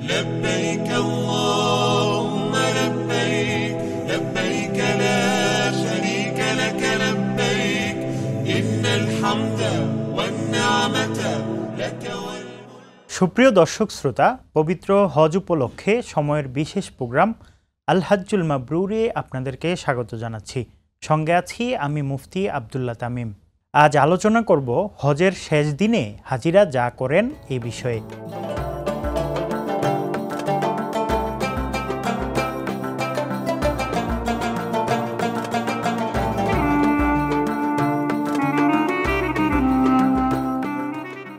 لبيك اللهم لبيك لبيك لا شريك لك لبيك إن الحمد والنعمة لك সুপ্রিয় দর্শক শ্রোতা পবিত্র হজ উপলক্ষে সময়ের বিশেষ প্রোগ্রাম আলহাজুল মাবরুরে আপনাদেরকে স্বাগত জানাচ্ছি সঙ্গে আছি আমি মুফতি আবদুল্লা তামিম আজ আলোচনা করব হজের শেষ দিনে হাজিরা যা করেন এই বিষয়ে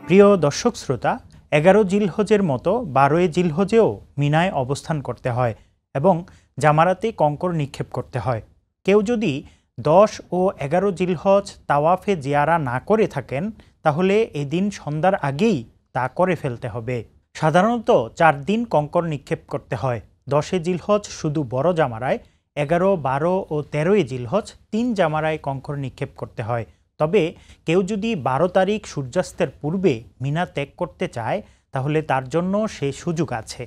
প্রিয় দর্শক শ্রোতা এগারো জিলহজের মতো বারোই জিলহজেও মিনায় অবস্থান করতে হয় এবং জামারাতে কঙ্কর নিক্ষেপ করতে হয় কেউ যদি দশ ও এগারো জিলহজ তাওয়াফে জিয়ারা না করে থাকেন তাহলে এদিন সন্ধ্যার আগেই তা করে ফেলতে হবে সাধারণত চার দিন কঙ্কর নিক্ষেপ করতে হয় দশে জিলহজ শুধু বড় জামারায় এগারো বারো ও তেরোই জিলহজ তিন জামারায় কঙ্কর নিক্ষেপ করতে হয় তবে কেউ যদি বারো তারিখ সূর্যাস্তের পূর্বে মিনা ত্যাগ করতে চায় তাহলে তার জন্য সে সুযোগ আছে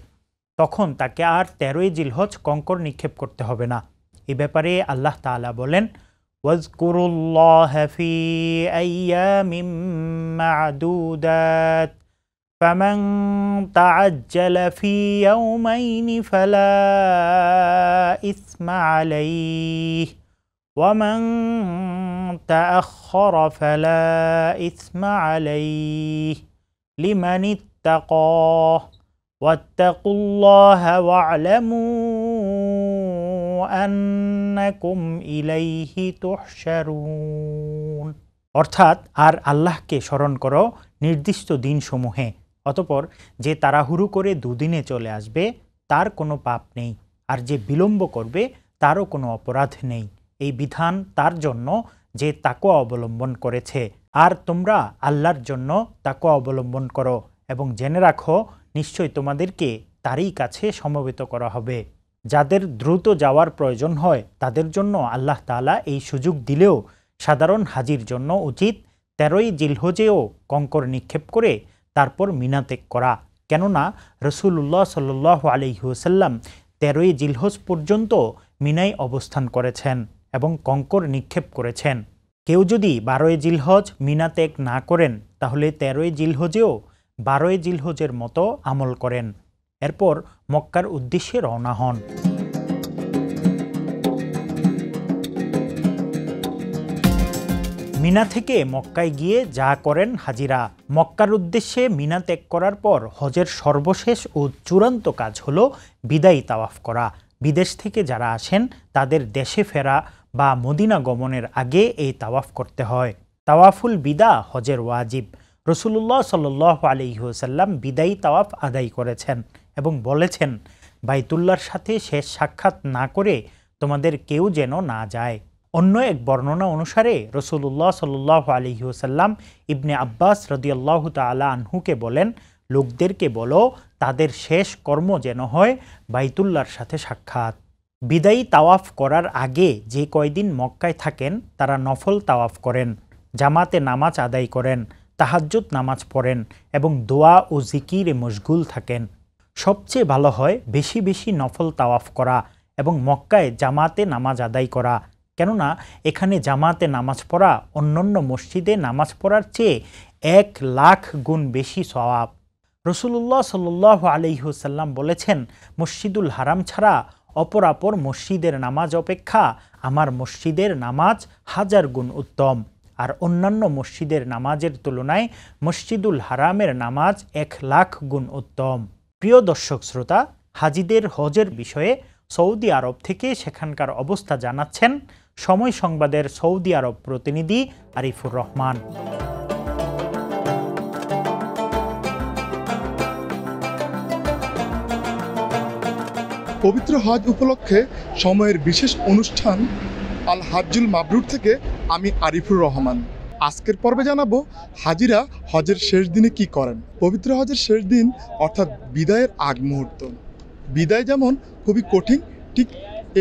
তখন তাকে আর তেরোই জিলহজ কঙ্কর নিক্ষেপ করতে হবে না এ ব্যাপারে আল্লাহ তালা বলেন ওয়াজকুরুল্লাহ ফি আইয়ামিম মাদুদাত فمن تعجل في ومن تأخر فلا إثم عليه لمن اتقى واتقوا الله واعلموا أنكم إليه تحشرون অর্থাৎ আর আল্লাহকে স্মরণ করো নির্দিষ্ট দিনসমূহে অতপর যে তাড়াহুড়ো করে দুদিনে চলে আসবে তার কোনো পাপ নেই আর যে বিলম্ব করবে তারও কোনো অপরাধ নেই এই বিধান তার জন্য যে তাকুয়া অবলম্বন করেছে আর তোমরা আল্লাহর জন্য তাকুয়া অবলম্বন করো এবং জেনে রাখো নিশ্চয় তোমাদেরকে তারই কাছে সমবেত করা হবে যাদের দ্রুত যাওয়ার প্রয়োজন হয় তাদের জন্য আল্লাহ তালা এই সুযোগ দিলেও সাধারণ হাজির জন্য উচিত তেরোই জিলহজেও কঙ্কর নিক্ষেপ করে তারপর মিনাতেক করা কেননা রসুল্লাহ সাল্লাহ আলহিহসাল্লাম তেরোই জিলহজ পর্যন্ত মিনায় অবস্থান করেছেন এবং কঙ্কর নিক্ষেপ করেছেন কেউ যদি বারোই জিলহজ মিনা ত্যাগ না করেন তাহলে তেরোই জিলহজেও বারোই জিলহজের মতো আমল করেন এরপর মক্কার উদ্দেশ্যে রওনা হন মিনা থেকে মক্কায় গিয়ে যা করেন হাজিরা মক্কার উদ্দেশ্যে মিনা ত্যাগ করার পর হজের সর্বশেষ ও চূড়ান্ত কাজ হল বিদায়ী তাওয়াফ করা বিদেশ থেকে যারা আসেন তাদের দেশে ফেরা বা মদিনা গমনের আগে এই তাওয়াফ করতে হয় তাওয়াফুল বিদা হজের ওয়াজিব রসুল্লাহ সাল্লাহ আলিহাসাল্লাম বিদায়ী তাওয়াফ আদায় করেছেন এবং বলেছেন বাইতুল্লার সাথে শেষ সাক্ষাৎ না করে তোমাদের কেউ যেন না যায় অন্য এক বর্ণনা অনুসারে রসুল্লাহ সাল্লাহ আলিহাসাল্লাম ইবনে আব্বাস রদিয়াল্লাহ তালা আনহুকে বলেন লোকদেরকে বলো তাদের শেষ কর্ম যেন হয় বাইতুল্লার সাথে সাক্ষাৎ বিদায়ী তাওয়াফ করার আগে যে কয়দিন মক্কায় থাকেন তারা নফল তাওয়াফ করেন জামাতে নামাজ আদায় করেন তাহাজ্জুদ নামাজ পড়েন এবং দোয়া ও জিকিরে মশগুল থাকেন সবচেয়ে ভালো হয় বেশি বেশি নফল তাওয়াফ করা এবং মক্কায় জামাতে নামাজ আদায় করা কেননা এখানে জামাতে নামাজ পড়া অন্যান্য মসজিদে নামাজ পড়ার চেয়ে এক লাখ গুণ বেশি সওয়াব রসুল্লাহ সাল্লাহ আলহিহসাল্লাম বলেছেন মসজিদুল হারাম ছাড়া অপরাপর মসজিদের নামাজ অপেক্ষা আমার মসজিদের নামাজ হাজার গুণ উত্তম আর অন্যান্য মসজিদের নামাজের তুলনায় মসজিদুল হারামের নামাজ এক লাখ গুণ উত্তম প্রিয় দর্শক শ্রোতা হাজিদের হজের বিষয়ে সৌদি আরব থেকে সেখানকার অবস্থা জানাচ্ছেন সময় সংবাদের সৌদি আরব প্রতিনিধি আরিফুর রহমান পবিত্র হজ উপলক্ষে সময়ের বিশেষ অনুষ্ঠান আল হাজুল মাবরুর থেকে আমি আরিফুর রহমান আজকের পর্বে জানাবো হাজিরা হজের শেষ দিনে কি করেন পবিত্র হজের শেষ দিন অর্থাৎ বিদায়ের আগ মুহূর্ত বিদায় যেমন খুবই কঠিন ঠিক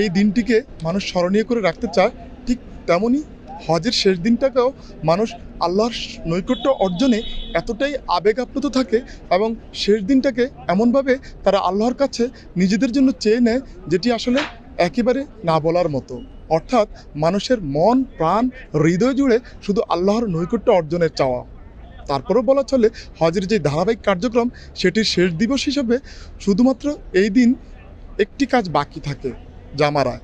এই দিনটিকে মানুষ স্মরণীয় করে রাখতে চায় ঠিক তেমনই হজের শেষ দিনটাকেও মানুষ আল্লাহর নৈকট্য অর্জনে এতটাই আবেগ আপ্লুত থাকে এবং শেষ দিনটাকে এমনভাবে তারা আল্লাহর কাছে নিজেদের জন্য চেয়ে নেয় যেটি আসলে একেবারে না বলার মতো অর্থাৎ মানুষের মন প্রাণ হৃদয় জুড়ে শুধু আল্লাহর নৈকট্য অর্জনের চাওয়া তারপরেও বলা চলে হজের যে ধারাবাহিক কার্যক্রম সেটির শেষ দিবস হিসাবে শুধুমাত্র এই দিন একটি কাজ বাকি থাকে জামারায়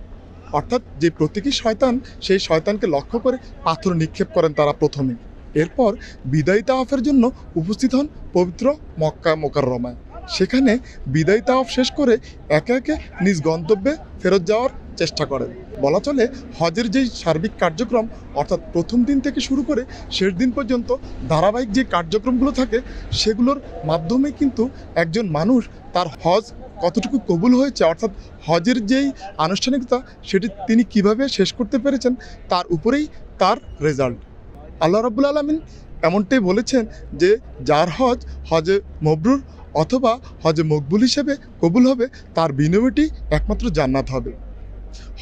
অর্থাৎ যে প্রতীকী শয়তান সেই শয়তানকে লক্ষ্য করে পাথর নিক্ষেপ করেন তারা প্রথমে এরপর বিদায়ী তাওয়াফের জন্য উপস্থিত হন পবিত্র মক্কা মোকাররমায় সেখানে বিদায়ী তাওয়াফ শেষ করে একে একে নিজ গন্তব্যে ফেরত যাওয়ার চেষ্টা করেন বলা চলে হজের যেই সার্বিক কার্যক্রম অর্থাৎ প্রথম দিন থেকে শুরু করে শেষ দিন পর্যন্ত ধারাবাহিক যে কার্যক্রমগুলো থাকে সেগুলোর মাধ্যমে কিন্তু একজন মানুষ তার হজ কতটুকু কবুল হয়েছে অর্থাৎ হজের যেই আনুষ্ঠানিকতা সেটি তিনি কিভাবে শেষ করতে পেরেছেন তার উপরেই তার রেজাল্ট আল্লাহ রাবুল আলমিন এমনটাই বলেছেন যে যার হজ হজে মবরুর অথবা হজে মকবুল হিসেবে কবুল হবে তার বিনিময়টি একমাত্র জান্নাত হবে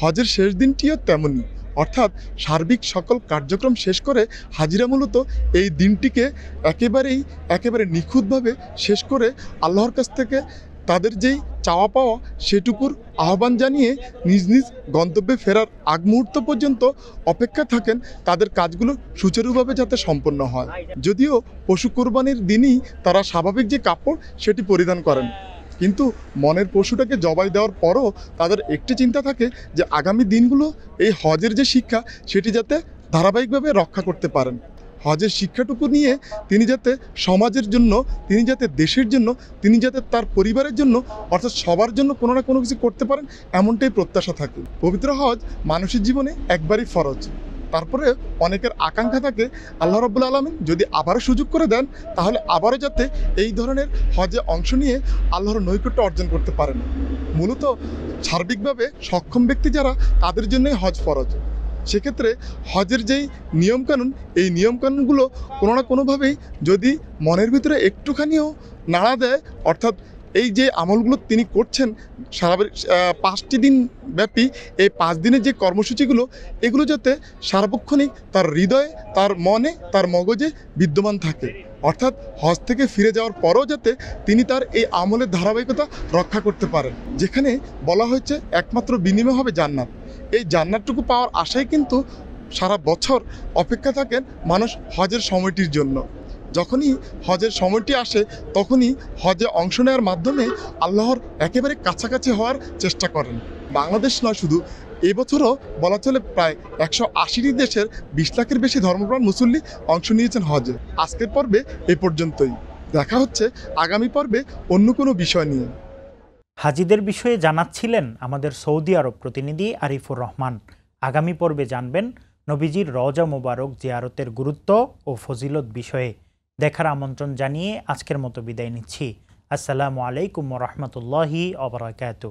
হজের শেষ দিনটিও তেমনই অর্থাৎ সার্বিক সকল কার্যক্রম শেষ করে হাজিরা মূলত এই দিনটিকে একেবারেই একেবারে নিখুঁতভাবে শেষ করে আল্লাহর কাছ থেকে তাদের যেই চাওয়া পাওয়া সেটুকুর আহ্বান জানিয়ে নিজ নিজ গন্তব্যে ফেরার আগ মুহূর্ত পর্যন্ত অপেক্ষা থাকেন তাদের কাজগুলো সুচারুভাবে যাতে সম্পন্ন হয় যদিও পশু কোরবানির দিনই তারা স্বাভাবিক যে কাপড় সেটি পরিধান করেন কিন্তু মনের পশুটাকে জবাই দেওয়ার পরও তাদের একটি চিন্তা থাকে যে আগামী দিনগুলো এই হজের যে শিক্ষা সেটি যাতে ধারাবাহিকভাবে রক্ষা করতে পারেন হজের শিক্ষাটুকু নিয়ে তিনি যাতে সমাজের জন্য তিনি যাতে দেশের জন্য তিনি যাতে তার পরিবারের জন্য অর্থাৎ সবার জন্য কোনো না কোনো কিছু করতে পারেন এমনটাই প্রত্যাশা থাকে পবিত্র হজ মানুষের জীবনে একবারই ফরজ তারপরে অনেকের আকাঙ্ক্ষা থাকে আল্লাহ রব্বুল আলমিন যদি আবারও সুযোগ করে দেন তাহলে আবারও যাতে এই ধরনের হজে অংশ নিয়ে আল্লাহর নৈকট্য অর্জন করতে পারেন মূলত সার্বিকভাবে সক্ষম ব্যক্তি যারা তাদের জন্যই হজ ফরজ সেক্ষেত্রে হজের যেই নিয়মকানুন এই নিয়মকানুনগুলো কোনো না কোনোভাবেই যদি মনের ভিতরে একটুখানিও নাড়া দেয় অর্থাৎ এই যে আমলগুলো তিনি করছেন সারা পাঁচটি দিন ব্যাপী এই পাঁচ দিনের যে কর্মসূচিগুলো এগুলো যাতে সার্বক্ষণিক তার হৃদয়ে তার মনে তার মগজে বিদ্যমান থাকে অর্থাৎ হজ থেকে ফিরে যাওয়ার পরও যাতে তিনি তার এই আমলের ধারাবাহিকতা রক্ষা করতে পারেন যেখানে বলা হয়েছে একমাত্র বিনিময় হবে জান্নাত এই জান্নাতটুকু পাওয়ার আশায় কিন্তু সারা বছর অপেক্ষা থাকেন মানুষ হজের সময়টির জন্য যখনই হজের সময়টি আসে তখনই হজে অংশ নেওয়ার মাধ্যমে আল্লাহর একেবারে কাছাকাছি হওয়ার চেষ্টা করেন বাংলাদেশ নয় শুধু এবছরও বলা চলে প্রায় একশো আশিটি দেশের বিশ লাখের বেশি ধর্মপ্রাণ মুসল্লি অংশ নিয়েছেন হজে আজকের পর্বে এ পর্যন্তই দেখা হচ্ছে আগামী পর্বে অন্য কোনো বিষয় নিয়ে হাজিদের বিষয়ে জানাচ্ছিলেন আমাদের সৌদি আরব প্রতিনিধি আরিফুর রহমান আগামী পর্বে জানবেন নবীজির রজা মোবারক জিয়ারতের গুরুত্ব ও ফজিলত বিষয়ে দেখার আমন্ত্রণ জানিয়ে আজকের মতো বিদায় নিচ্ছি আসসালামু আলাইকুম রহমতুল্লাহি অবরাকাত